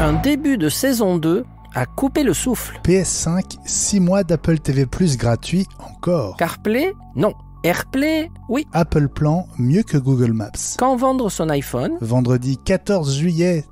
Un début de saison 2 a coupé le souffle. PS5, 6 mois d'Apple TV Plus gratuit encore. CarPlay Non. AirPlay, oui. Apple Plan, mieux que Google Maps. Quand vendre son iPhone Vendredi 14 juillet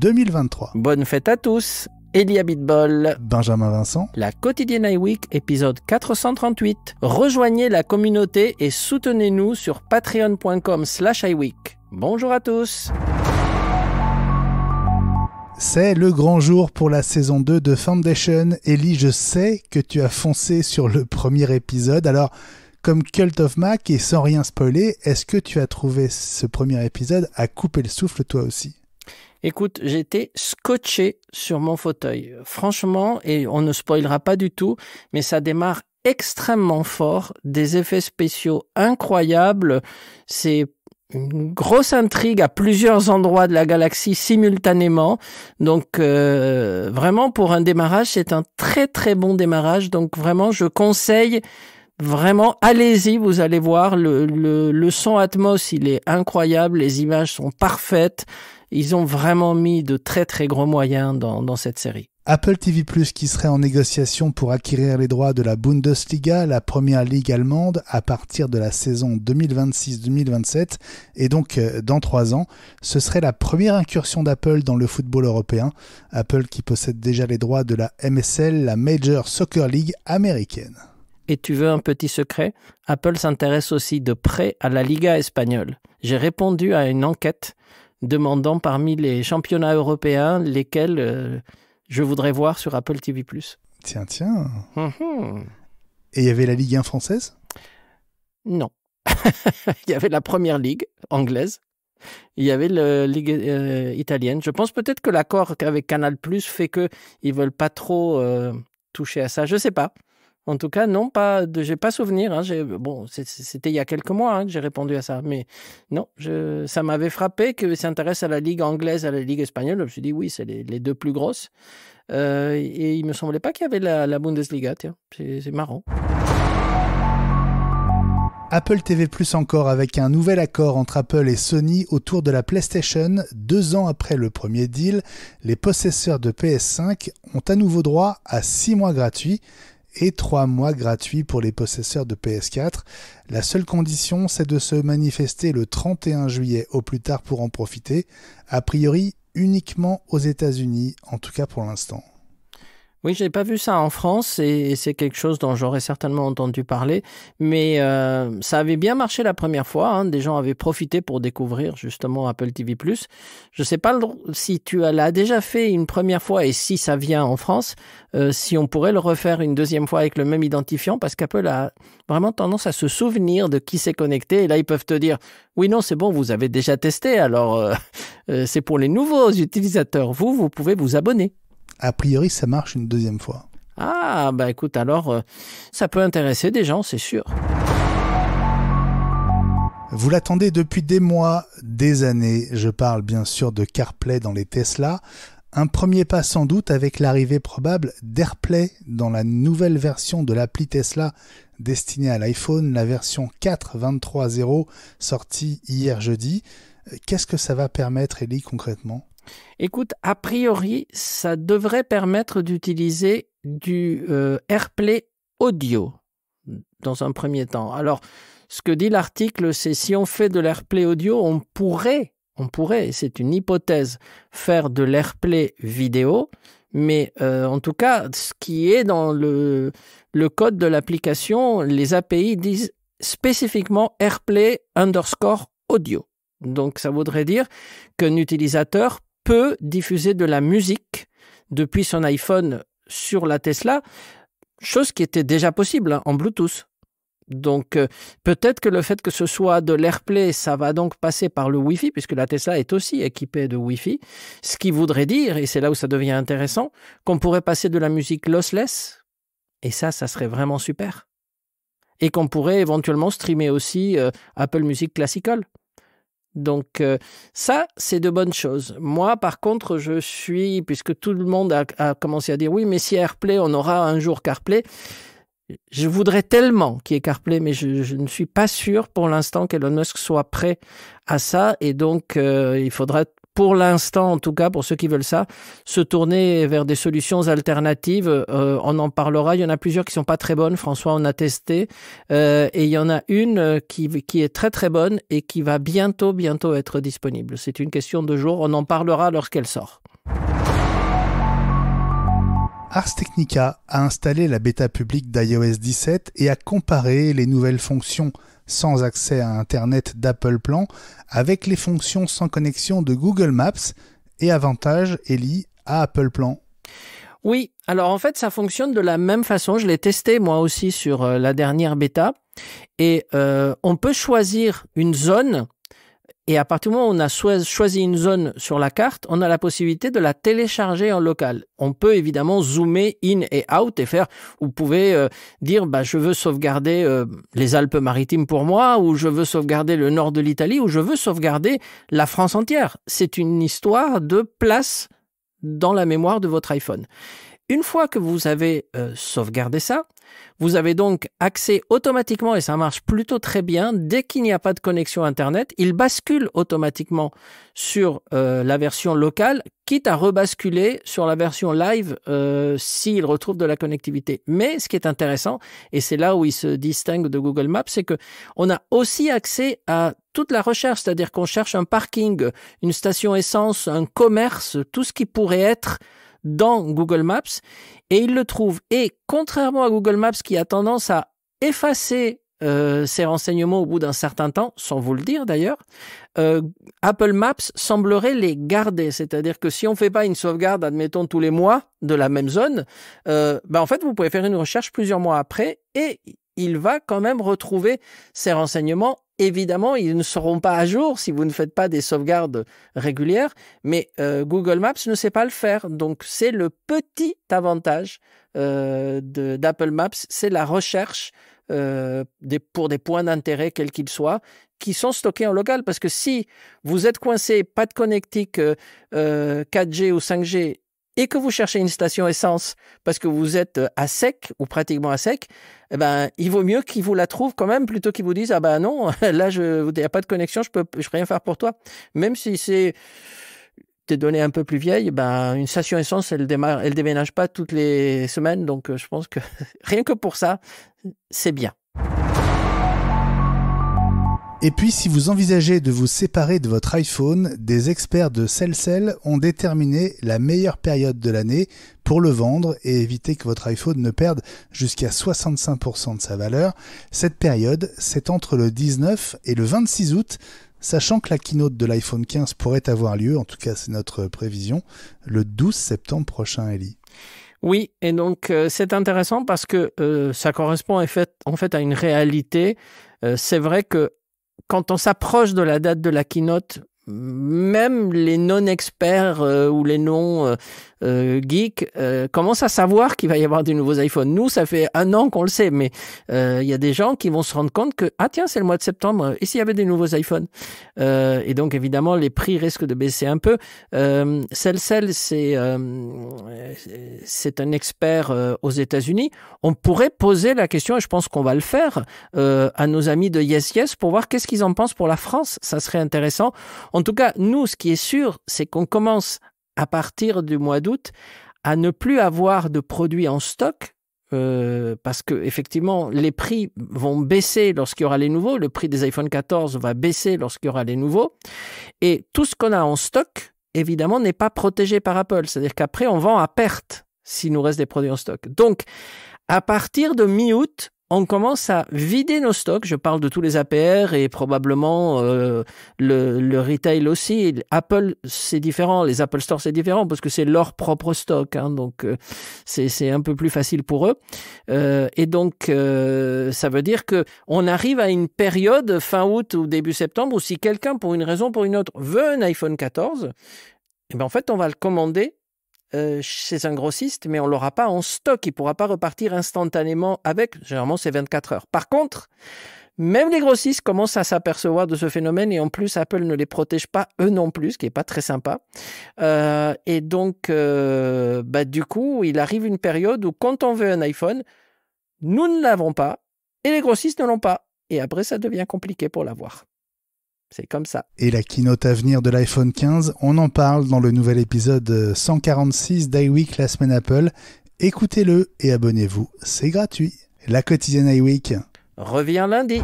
2023. Bonne fête à tous. Elia bitball Benjamin Vincent. La quotidienne iWeek, épisode 438. Rejoignez la communauté et soutenez-nous sur patreon.com slash iWeek. Bonjour à tous. C'est le grand jour pour la saison 2 de Foundation. Ellie, je sais que tu as foncé sur le premier épisode. Alors, comme Cult of Mac, et sans rien spoiler, est-ce que tu as trouvé ce premier épisode à couper le souffle toi aussi Écoute, j'étais scotché sur mon fauteuil. Franchement, et on ne spoilera pas du tout, mais ça démarre extrêmement fort, des effets spéciaux incroyables. C'est une grosse intrigue à plusieurs endroits de la galaxie simultanément. Donc euh, vraiment pour un démarrage, c'est un très très bon démarrage. Donc vraiment, je conseille vraiment, allez-y, vous allez voir, le, le, son Atmos, il est incroyable, les images sont parfaites, ils ont vraiment mis de très très gros moyens dans cette série. Apple TV Plus qui serait en négociation pour acquérir les droits de la Bundesliga, la première ligue allemande, à partir de la saison 2026-2027, et donc euh, dans trois ans, ce serait la première incursion d'Apple dans le football européen, Apple qui possède déjà les droits de la MSL, la Major Soccer League américaine. Et tu veux un petit secret Apple s'intéresse aussi de près à la Liga espagnole. J'ai répondu à une enquête demandant parmi les championnats européens lesquels... Euh, je voudrais voir sur Apple TV+. Tiens, tiens. Mhm. Et il y avait la Ligue 1 française Non. il y avait la première ligue anglaise. Il y avait la ligue euh, italienne. Je pense peut-être que l'accord avec Canal fait que ils veulent pas trop euh, toucher à ça. Je ne sais pas. En tout cas, non, pas, j'ai pas souvenir. Hein, bon, c'était il y a quelques mois hein, que j'ai répondu à ça, mais non, ça m'avait frappé que s'intéresse à la ligue anglaise, à la ligue espagnole. Je me suis dit oui, c'est les, deux plus grosses. Euh, et il me semblait pas qu'il y avait la, Bundesliga. c'est marrant. Apple TV Plus encore avec un nouvel accord entre Apple et Sony autour de la PlayStation. Deux ans après le premier deal, les possesseurs de PS5 ont à nouveau droit à six mois gratuits et 3 mois gratuits pour les possesseurs de PS4. La seule condition, c'est de se manifester le 31 juillet au plus tard pour en profiter, a priori uniquement aux États-Unis, en tout cas pour l'instant. Oui, je n'ai pas vu ça en France et c'est quelque chose dont j'aurais certainement entendu parler, mais euh, ça avait bien marché la première fois. Hein. Des gens avaient profité pour découvrir justement Apple TV+. Je ne sais pas si tu l'as déjà fait une première fois et si ça vient en France, euh, si on pourrait le refaire une deuxième fois avec le même identifiant, parce qu'Apple a vraiment tendance à se souvenir de qui s'est connecté et là ils peuvent te dire oui non c'est bon vous avez déjà testé alors euh, c'est pour les nouveaux utilisateurs vous vous pouvez vous abonner. A priori, ça marche une deuxième fois. Ah, bah écoute, alors, euh, ça peut intéresser des gens, c'est sûr. Vous l'attendez depuis des mois, des années. Je parle bien sûr de CarPlay dans les Tesla. Un premier pas sans doute avec l'arrivée probable d'AirPlay dans la nouvelle version de l'appli Tesla destinée à l'iPhone, la version 4.23.0 sortie hier jeudi. Euh, qu'est-ce que ça va permettre, Ellie, concrètement Écoute, a priori, ça devrait permettre d'utiliser du euh, AirPlay audio dans un premier temps. Alors, ce que dit l'article, c'est si on fait de l'AirPlay audio, on pourrait, on pourrait, c'est une hypothèse, faire de l'AirPlay vidéo, mais euh, en tout cas, ce qui est dans le, le code de l'application, les API disent spécifiquement AirPlay underscore audio. Donc ça voudrait dire qu'un utilisateur peut diffuser de la musique depuis son iPhone sur la Tesla, chose qui était déjà possible hein, en Bluetooth. Donc euh, peut-être que le fait que ce soit de l'AirPlay, ça va donc passer par le Wi-Fi, puisque la Tesla est aussi équipée de Wi-Fi, ce qui voudrait dire, et c'est là où ça devient intéressant, qu'on pourrait passer de la musique lossless, et ça, ça serait vraiment super. Et qu'on pourrait éventuellement streamer aussi euh, Apple Music Classical. Donc euh, ça, c'est de bonnes choses. Moi, par contre, je suis, puisque tout le monde a, commencé à dire oui, mais si AirPlay, on aura un jour CarPlay. Je voudrais tellement qu'il y ait CarPlay, mais je, ne suis pas sûr pour l'instant qu'Elon Musk soit prêt à ça. Et donc, euh, il faudra pour l'instant, en tout cas, pour ceux qui veulent ça, se tourner vers des solutions alternatives. Euh, on en parlera. Il y en a plusieurs qui sont pas très bonnes. François en a testé, euh, et il y en a une euh, qui, qui est très très bonne et qui va bientôt bientôt être disponible. C'est une question de jour. On en parlera lorsqu'elle sort. Ars Technica a installé la bêta publique d'iOS 17 et a comparé les nouvelles fonctions sans accès à Internet d'Apple Plan, avec les fonctions sans connexion de Google Maps et avantage, Elie, à Apple Plan. Oui, alors en fait ça fonctionne de la même façon, je l'ai testé moi aussi sur euh, la dernière bêta, et euh, on peut choisir une zone et à partir du moment où on a choisi une zone sur la carte, on a la possibilité de la télécharger en local. On peut évidemment zoomer in et out et faire, vous pouvez euh, dire, bah, je veux sauvegarder euh, les Alpes-Maritimes pour moi, ou je veux sauvegarder le nord de l'Italie, ou je veux sauvegarder la France entière. C'est une histoire de place dans la mémoire de votre iPhone. Une fois que vous avez euh, sauvegardé ça, vous avez donc accès automatiquement, et ça marche plutôt très bien, dès qu'il n'y a pas de connexion Internet, il bascule automatiquement sur euh, la version locale, quitte à rebasculer sur la version live euh, s'il retrouve de la connectivité. Mais ce qui est intéressant, et c'est là où il se distingue de Google Maps, c'est que on a aussi accès à toute la recherche, c'est-à-dire qu'on cherche un parking, une station essence, un commerce, tout ce qui pourrait être dans Google Maps et il le trouve. Et contrairement à Google Maps qui a tendance à effacer ces euh, renseignements au bout d'un certain temps, sans vous le dire d'ailleurs, euh, Apple Maps semblerait les garder. C'est-à-dire que si on ne fait pas une sauvegarde, admettons, tous les mois de la même zone, euh, ben, en fait, vous pouvez faire une recherche plusieurs mois après et il va quand même retrouver ces renseignements évidemment, ils ne seront pas à jour si vous ne faites pas des sauvegardes régulières, mais euh, Google Maps ne sait pas le faire. Donc c'est le petit avantage euh, d'Apple Maps, c'est la recherche euh, pour des points d'intérêt, quels qu'ils soient, qui sont stockés en local. Parce que si vous êtes coincé, pas de connectique 4G ou 5G et que vous cherchez une station essence parce que vous êtes euh, à sec ou pratiquement à sec, eh ben, il vaut mieux qu'ils vous la trouvent quand même plutôt qu'ils vous disent ah ben non, là je il n'y a pas de connexion, je peux je peux rien faire pour toi, même si c'est des données un peu plus vieilles, ben une station essence elle démarre, elle déménage pas toutes les semaines, donc euh, je pense que rien que pour ça, c'est bien. Et puis, si vous envisagez de vous séparer de votre iPhone, des experts de Cellcell ont déterminé la meilleure période de l'année pour le vendre et éviter que votre iPhone ne perde jusqu'à 65% de sa valeur. Cette période, c'est entre le 19 et le 26 août, sachant que la keynote de l'iPhone 15 pourrait avoir lieu, en tout cas c'est notre prévision, le 12 septembre prochain, Ellie. Oui, et donc euh, c'est intéressant parce que euh, ça correspond en fait, en fait, à une réalité. Euh, c'est vrai que quand on s'approche de la date de la keynote, même les non-experts euh, ou les non-geeks euh, euh, commencent à savoir qu'il va y avoir des nouveaux iPhones. Nous, ça fait un an qu'on le sait, mais il y a des gens qui vont se rendre compte que, ah tiens, c'est le mois de septembre, et s'il y avait des nouveaux iPhones Et donc, évidemment, les prix risquent de baisser un peu. Euh, celle c'est c'est un expert aux États-Unis. On pourrait poser la question, et je pense qu'on va le faire, à nos amis de Yes Yes pour voir qu'est-ce qu'ils en pensent pour la France. Ça serait intéressant. En tout cas, nous, ce qui est sûr, c'est qu'on commence à partir du mois d'août à ne plus avoir de produits en stock euh, parce que effectivement les prix vont baisser lorsqu'il y aura les nouveaux, le prix des iPhone 14 va baisser lorsqu'il y aura les nouveaux, et tout ce qu'on a en stock, évidemment, n'est pas protégé par Apple, c'est-à-dire qu'après on vend à perte s'il nous reste des produits en stock. Donc, à partir de mi-août, on commence à vider nos stocks. Je parle de tous les APR et probablement euh, le, retail aussi. Apple, c'est différent. Les Apple Store, c'est différent parce que c'est leur propre stock. Hein. donc, euh, c'est un peu plus facile pour eux. Euh, et donc, ça veut dire que on arrive à une période fin août ou début septembre où si quelqu'un, pour une raison ou pour une autre, veut un iPhone 14, eh bien, en fait, on va le commander euh, chez un grossiste, mais on l'aura pas en stock. Il pourra pas repartir instantanément avec. Généralement, c'est 24 heures. Par contre, même les grossistes commencent à s'apercevoir de ce phénomène et en plus Apple ne les protège pas eux non plus, ce qui est pas très sympa. Euh, et donc, euh, bah, du coup, il arrive une période où quand on veut un iPhone, nous ne l'avons pas et les grossistes ne l'ont pas. Et après, ça devient compliqué pour l'avoir. C'est comme ça. Et la keynote à venir de l'iPhone 15, on en parle dans le nouvel épisode 146 d'iWeek la semaine Apple. Écoutez-le et abonnez-vous, c'est gratuit. La quotidienne iWeek revient lundi.